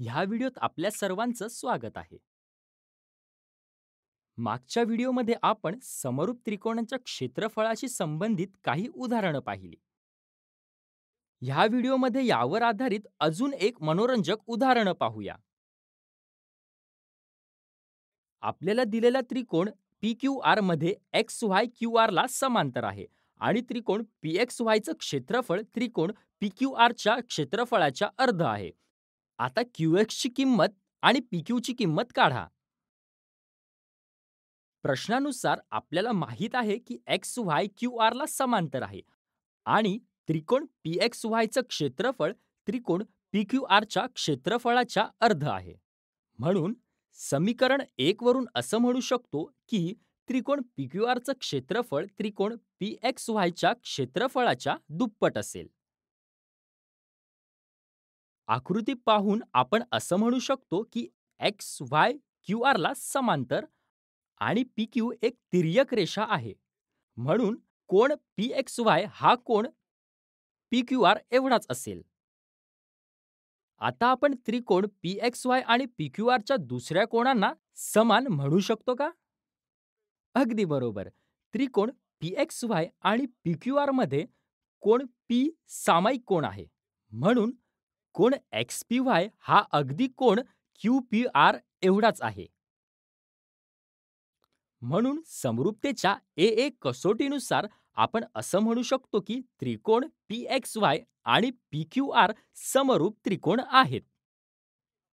ह्या व्हिडिओत आपल्या सर्वांचं स्वागत आहे मागच्या व्हिडिओमध्ये आपण समरूप त्रिकोणांच्या क्षेत्रफळाशी संबंधित काही उदाहरणं पाहिली ह्या व्हिडिओमध्ये यावर आधारित अजून एक मनोरंजक उदाहरणं पाहूया आपल्याला दिलेला त्रिकोण पी क्यू आर मध्ये एक्स वाय क्यू आर ला समांतर आहे आणि त्रिकोण पी एक्स वायचं क्षेत्रफळ त्रिकोण पी क्यू आरच्या क्षेत्रफळाच्या अर्ध आहे आता क्यूएक्सची किंमत आणि ची किंमत काढा. प्रश्नानुसार आपल्याला माहित आहे की एक्स वाय क्यू ला समांतर आहे आणि त्रिकोण पी एक्स वायचं क्षेत्रफळ त्रिकोण पी क्यू आरच्या क्षेत्रफळाच्या अर्ध आहे म्हणून समीकरण एक वरून असं म्हणू शकतो की त्रिकोण पी क्यू क्षेत्रफळ त्रिकोण पी एक्स वायच्या क्षेत्रफळाच्या दुप्पट असेल आकृती पाहून आपण असं म्हणू शकतो की एक्स वाय क्यू आरला समांतर आणि पी क्यू एक तिर्यक रेषा आहे म्हणून कोण पी एक्स वाय हा कोण पी क्यू आर एवढाच असेल आता आपण त्रिकोण पी एक्स वाय आणि पी क्यू आरच्या दुसऱ्या कोणांना समान म्हणू शकतो का अगदी बरोबर त्रिकोण पी एक्स वाय आणि पी क्यू आरमध्ये कोण पी सामायिक कोण आहे म्हणून कोण एक्स पी वाय हा अगदी कोण क्यू पी आर एवढाच आहे. म्हणून समरूपतेच्या ए ए कसोटीनुसार आपण असं म्हणू शकतो की त्रिकोण पी एक्स वाय आणि पी क्यू आर समरूप त्रिकोण आहेत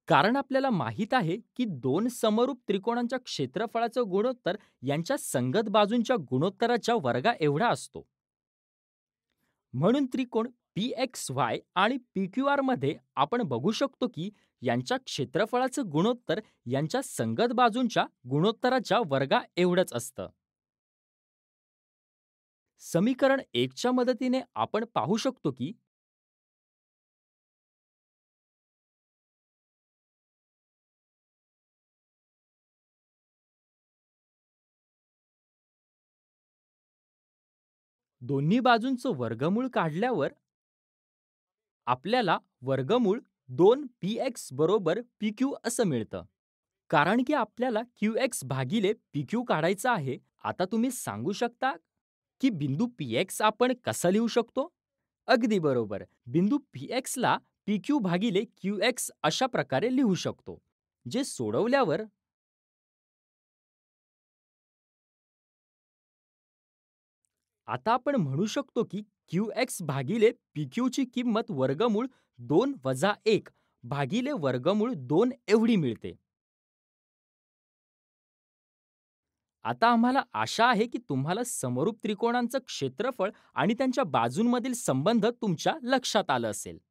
कारण आपल्याला माहित आहे की दोन समरूप त्रिकोणांच्या क्षेत्रफळाचं गुणोत्तर यांच्या संगत बाजूंच्या गुणोत्तराच्या वर्गा एवढा असतो म्हणून त्रिकोण पी एक्स वाय आणि पी क्यू मध्ये आपण बघू शकतो की यांच्या क्षेत्रफळाचं गुणोत्तर यांच्या संगत बाजूंच्या गुणोत्तराच्या वर्गा एवढंच असतं समीकरण एकच्या मदतीने आपण पाहू शकतो की दोन्ही बाजूंचं वर्गमूळ काढल्यावर आपल्याला वर्गमूळ दोन पी एक्स बरोबर पी क्यू असं मिळतं कारण की आपल्याला क्यू एक्स भागिले पी क्यू काढायचं आहे आता तुम्ही सांगू शकता की बिंदू पी एक्स आपण कसा लिहू शकतो अगदी बरोबर बिंदू पी एक्सला पी क्यू भागिले क्यू एक्स अशा प्रकारे लिहू शकतो जे सोडवल्यावर आता आपण म्हणू शकतो की क्यूएक्स भागिले ची किंमत वर्गमूळ दोन वजा एक भागिले वर्गमूळ दोन एवढी मिळते आता आम्हाला आशा आहे की तुम्हाला समरूप त्रिकोणांचं क्षेत्रफळ आणि त्यांच्या बाजूंमधील संबंध तुमच्या लक्षात आलं असेल